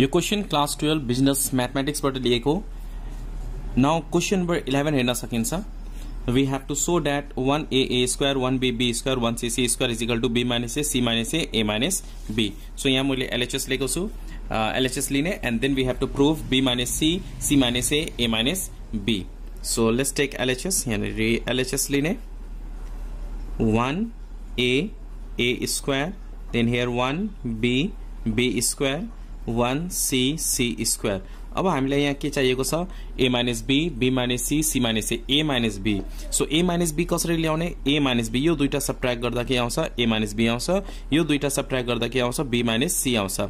ये question class twelve business म्याथमेटिक्सबाट लिएको नाउ क्वेश्चन नंबर इलेभेन हेन सकिन्छ we have to show that one a a square one b b square one c c square equal to b minus a c minus a a minus b so यहाँ मैले LHS लिएको छु LHS लिने and then we have to prove b minus c c minus a a minus b so let's take LHS यहाँनिर LHS लिने one a a square then here one b b square one c c square अब हमें यहाँ के चाहिए a minus b b minus c c minus a a minus b so a minus b कसरी लियाने a minus b दुईटा subtract कर a minus b आ दुईटा सब्ट्रैक कर बी माइनस सी आउँछ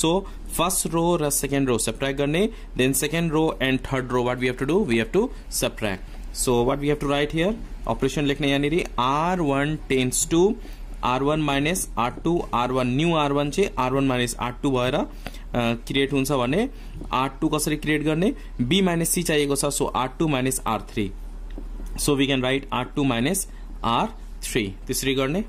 सो फर्स्ट रो र रो सब्ट्रैक करने then second row and third row what we have to do we have to subtract so what we have to write here operation लेख्ने यहाँनिर R one tends to R one minus R two R one new R one चाहिँ R one minus R two भर create हुन्छ R two कसरी create करने b minus c चाहिए so R two minus R three so we can write R two minus R three तेरी करने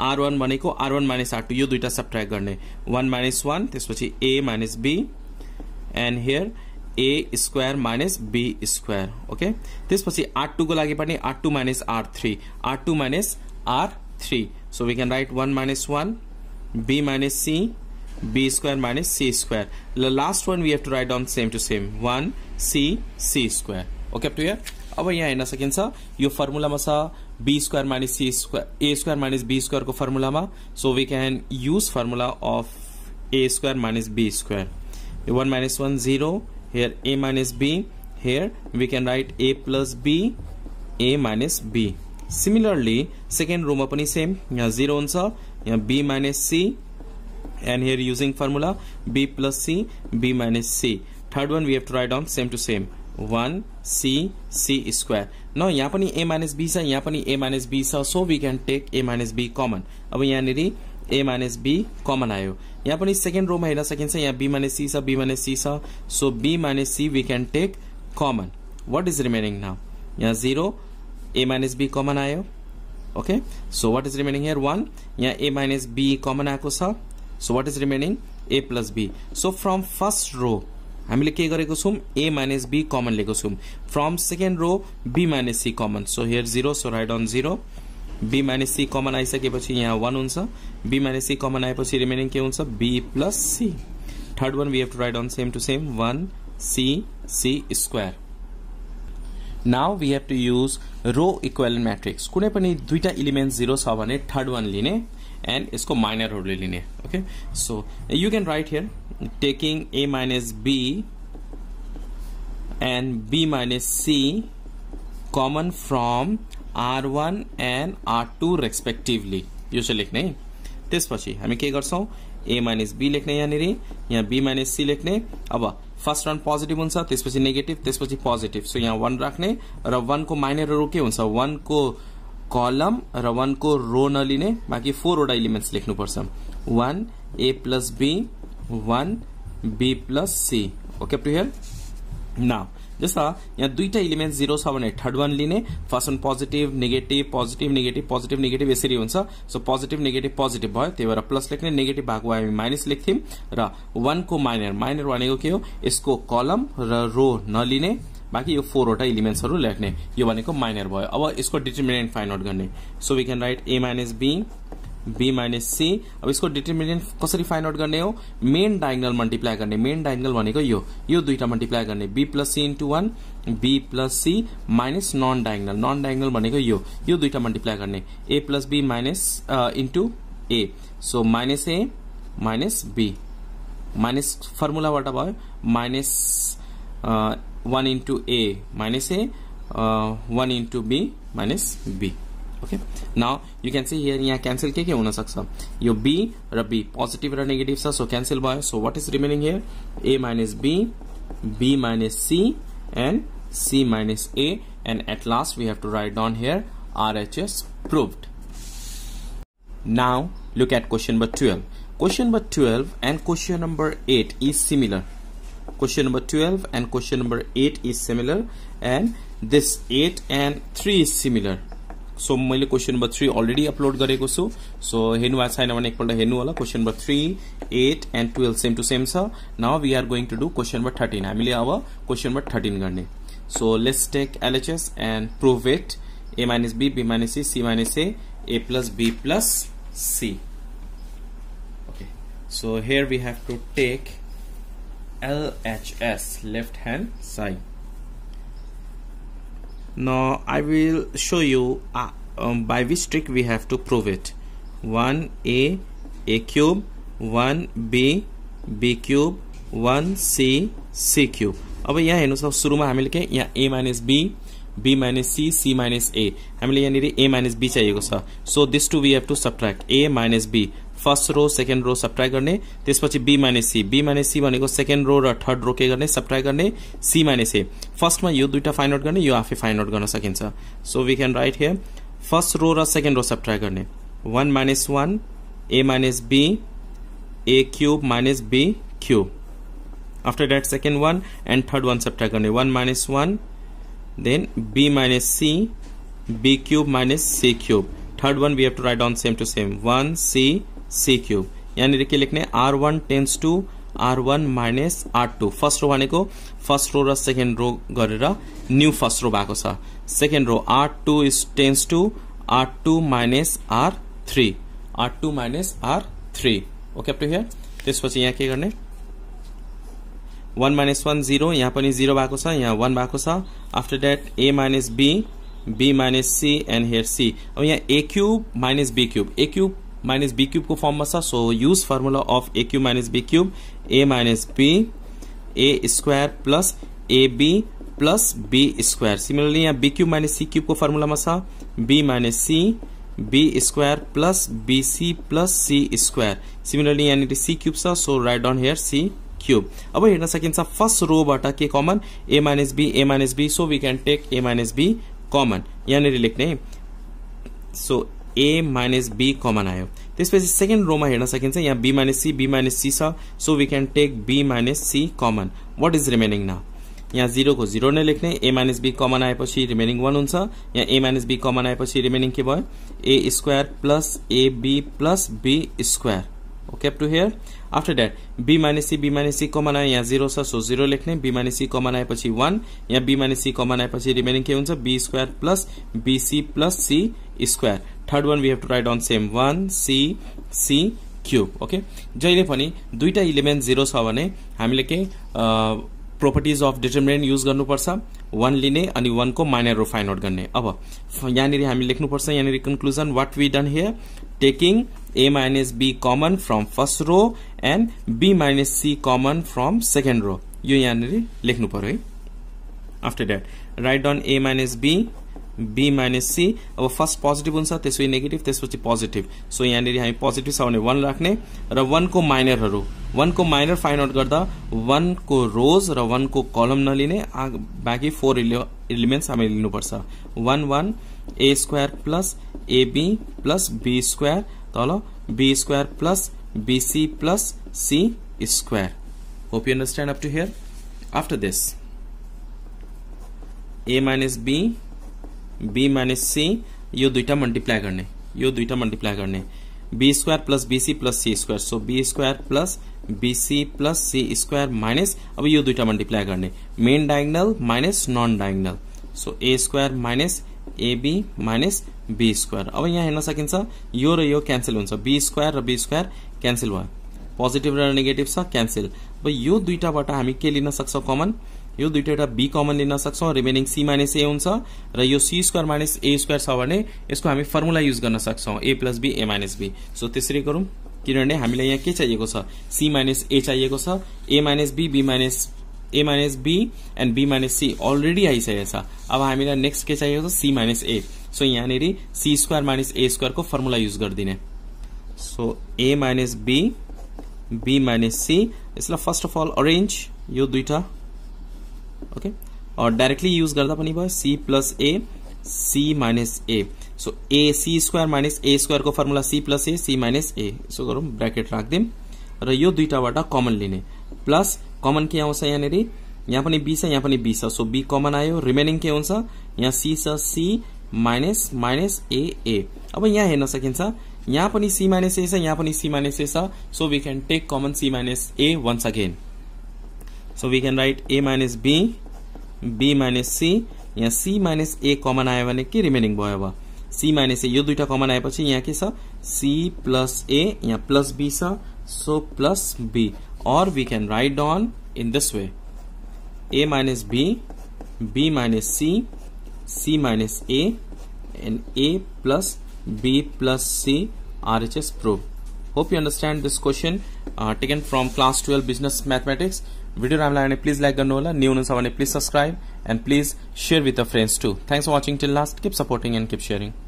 R one को are one minus R two यो सब सब्ट्र्याक्ट करने वन माइनस ते पी a minus b and here a square minus b square okay R two को पनि R two minus R three R two minus R three so we can write one minus one b minus c b square minus c square the last one we have to write down same to same 1 c c square okay up to here अब यहाँ हेर्न सकिन्छ यो फर्मुलामा छ b square minus c square a square minus b स्क्वायरको फर्मुलामा so we can use formula of a square minus b square one minus one zero here a minus b here we can write a plus b a minus b similarly second रोमा पनि same यहाँ zero हुन्छ यहाँ b minus c and here using formula b plus c b minus c third one we have to write down same to same 1 c c square now yahan a minus b sa yahan a minus b sa so we can take a minus b common aba yahan a minus b common aayo yahan second row ma hera second sa yahan b minus c sa b minus c sa so b minus c we can take common what is remaining now yahan 0 a minus b common aayo okay so what is remaining here 1 yahan a minus b common aako sa so what is remaining a plus b so from first row हामीले के गरेको छौँ ए minus b common लिएको छौँ from second row b minus c common so here zero so write on zero b minus c common आइसकेपछि यहाँ one हुन्छ b minus c common आएपछि रिमेनिङ के हुन्छ b plus c third one we have to write on same to same one c c square now we have to use row equal matrix कुनै पनि दुईवटा element zero छ भने third one लिने and इसको minor order लेने okay so you can write here taking a minus b and b minus c common from R one and R two respectively यो चाहिँ लेख्ने है त्यसपछि हामी के गर्छौँ ए माइनस बी लेखने यहाँनिर यहाँ बी माइनस सी लेखने अब फर्स्ट वान पॉजिटिव हुन्छ नेगेटिव नेगेटिभ त्यसपछि पोजिटिभ सो यहाँ वान राख्ने र वानको माइनरहरू के हुन्छ वानको कलम रन को रो नलिने फोर फोरवटा इलिमेन्ट्स लेख्नुपर्छ one a plus b one b plus c okay प्रियल नाउ जस्ता यहाँ दुईटा इलिमेन्ट जिरो छ भने थर्ड वान लिने first one positive negative positive negative positive negative यसरी हुन्छ सो पोजिटिभ नेगेटिभ पोजिटिभ भयो त्यही भएर प्लस लेख्ने नेगेटिभ भएको हामी माइनस लेख्थ्यौँ र वानको माइनर माइनर भनेको के हो यसको कलम र रो नलिने बाँकी यो फोरवटा इलिमेन्ट्सहरू लेख्ने यो भनेको माइनर भयो अब यसको डिटर्मिनेन्ट फाइन्ड आउट गर्ने so we can write a minus b b minus c अब इसको डिटर्मिनेंट कसरी फाइंड आउट करने हो मेन डायगनल मल्टिप्लाई करने मेन डायगनल भनेको यो यो multiply b plus c into one b plus c minus non diagonal non diagonal दुईटा यो यो multiply a plus b minus into a so minus a minus b minus फर्मुलाबाट भयो minus one into A minus a one into b minus b okay now you can see here yahan cancel ke ke hona saksa yo b b positive ra negative so cancel by so what is remaining here a minus b b minus c and c minus a and at last we have to write down here rhs proved now look at question number 12 question number 12 and question number 8 is similar question number 12 and question number 8 is similar and this 8 and 3 is similar so मैं question number three already upload करो so हे भएको छैन question number three eight and twelve same to same छ now we are going to do question number thirteen हमें अब question number thirteen करने so let's take LHS and prove it a minus b b minus c c minus a a plus b plus c okay so here we have to take L H S left hand side now i will show you uh, um, by which trick we have to prove it 1 a a cube 1 b b cube 1 c c cube a अब यहाँ हेर्नुस् अब सुरुमा हामीले के यहाँ a b b c c a हामीले यहाँ नि a b So छ two we have to subtract a minus b. First row second row सप्ट्राई करने b minus c b minus c भनेको रो र थर्ड रो के करने सप्ट्राई गर्ने सी माइनस ए फर्स्टमा यो दुइटा फाइन आउट करने यो आफै फाइन आउट गर्न सकिन्छ so we can write here first row र रो सप्ट्राई गर्ने one minus one a minus b a cube minus b cube after that second one and third one सप्ट्राई गर्ने one minus one then b minus c b cube minus c cube third one we have to write down same to same one c c cube यहाँनिर के लेख्ने R one tends to R one minus R two first row भनेको first row र second रो गरेर new first row भएको छ second row R two is tends to R two minus R three R two minus R three okay to here त्यसपछि यहाँ के गर्ने one minus one zero यहाँ पनि जिरो भएको छ यहाँ वान भएको छ after that a minus b b minus c and here c अब यहाँ a cube minus b cube a cube minus b cube को फॉर्म में so use formula of a cube minus b cube a minus b a square plus a b plus b square similarly यहाँ b cube minus c cube को formula में सा b minus c b square plus b c plus c square similarly यहाँ c cube छ so write down here c cube अब हेन सकता first रोबाट के common a minus b a minus b so we can take a minus b common यहाँ लेख्ने so a minus b common आयो त्यसपछि सेकेन्ड रोमा हेर्न सकिन्छ यहाँ b minus c b minus c छ so we can take b minus c common what is remaining न यहाँ जिरोको जिरो नै लेख्ने ए माइनस बी कमन आएपछि रिमेनिङ वान हुन्छ यहाँ ए माइनस बी कमन आएपछि रिमेनिङ के भयो a square plus a b plus b square okay to here after that b minus c b minus c आयो यहाँ जिरो छ सो जिरो लेख्ने बी माइनस सी आएपछि वान यहाँ बी माइनस सी कमन आएपछि रिमेनिङ के हुन्छ b square plus b c plus c square third one we have to write on same one c c cube okay जहिले पनि दुईटा element zero छ भने हामीले के प्रोपर्टिज अफ डिटर्मिनेन्ट युज गर्नुपर्छ वान लिने अनि वानको माइनर र फाइन आउट गर्ने अब यहाँनिर हामी लेख्नुपर्छ यहाँनिर conclusion what we done here taking a minus b common from first row and b minus c common from second row यो यहाँनिर लेख्नु पर्यो है after that write down a minus b b minus c अब first positive हुन्छ त्यसपछि negative त्यसपछि positive so यहाँनिर हामी पोजिटिभ छ भने वान राख्ने र वानको माइनरहरू वानको माइनर फाइन्ड आउट गर्दा वानको रोज र वानको कलम नलिने बाँकी फोर इले इलिमेन्ट्स हामीले लिनुपर्छ one one a square plus a b plus b square तल b square plus b c plus c square hope you understand up to here after this a minus b b minus c यो दुईवटा multiply गर्ने यो दुईवटा multiply गर्ने b square plus b c plus c square so b square plus b c plus c square minus अब यो दुईवटा multiply गर्ने main diagonal minus non diagonal so ए square minus a b minus b square अब यहाँ हेर्न सकिन्छ यो र यो क्यान्सल हुन्छ बी स्क्वायर र बी स्क्वायर क्यान्सल भयो पोजिटिभ र नेगेटिभ छ क्यान्सल अब यो दुईवटाबाट हामी के लिन सक्छौँ कमन यो दुईवटा बी कमन लिन सक्छौँ रिमेनिङ सी माइनस ए हुन्छ र यो c square minus a square छ भने यसको हामी फर्मुला युज गर्न सक्छौँ a plus b a minus b so त्यसरी गरौँ किनभने हामीलाई यहाँ के चाहिएको छ सी माइनस ए चाहिएको छ a minus b b minus a minus b and b minus c already आइसकेको छ अब हामीलाई नेक्स्ट के चाहिएको छ सी माइनस ए सो यहाँनिर सी स्क्वायर माइनस ए स्क्वायरको फर्मुला युज गरिदिने so a minus b b minus c यसलाई फर्स्ट अफ अल अरेन्ज यो दुईवटा ओके डाइरेक्टली युज गर्दा पनि भयो c plus a c minus a so a c square minus a स्क्वायरको formula c plus a c minus a so गरौँ bracket राखिदिउँ र यो दुईवटाबाट कमन लिने प्लस कमन के आउँछ यहाँनिर यहाँ पनि बी छ यहाँ पनि बी छ सो बी कमन आयो रिमेनिङ के हुन्छ यहाँ सी छ c minus minus a a अब यहाँ हेर्न सकिन्छ यहाँ पनि सी माइनस ए छ यहाँ पनि सी माइनस ए छ so we can take common c minus a once again so we can write a minus b b minus c यहाँ c माइनस ए कमन आयो भने के रिमेनिङ भयो अब c माइनस ए यो दुईवटा कमन आएपछि यहाँ के छ c प्लस ए यहाँ प्लस बी छ सो प्लस बी और we can write on in this way a minus b b minus c c minus a and a plus b plus c RHS proof hope you understand this question taken from class twelve business mathematics video time line please like gondola new news please subscribe and please share with your friends too thanks for watching till last keep supporting and keep sharing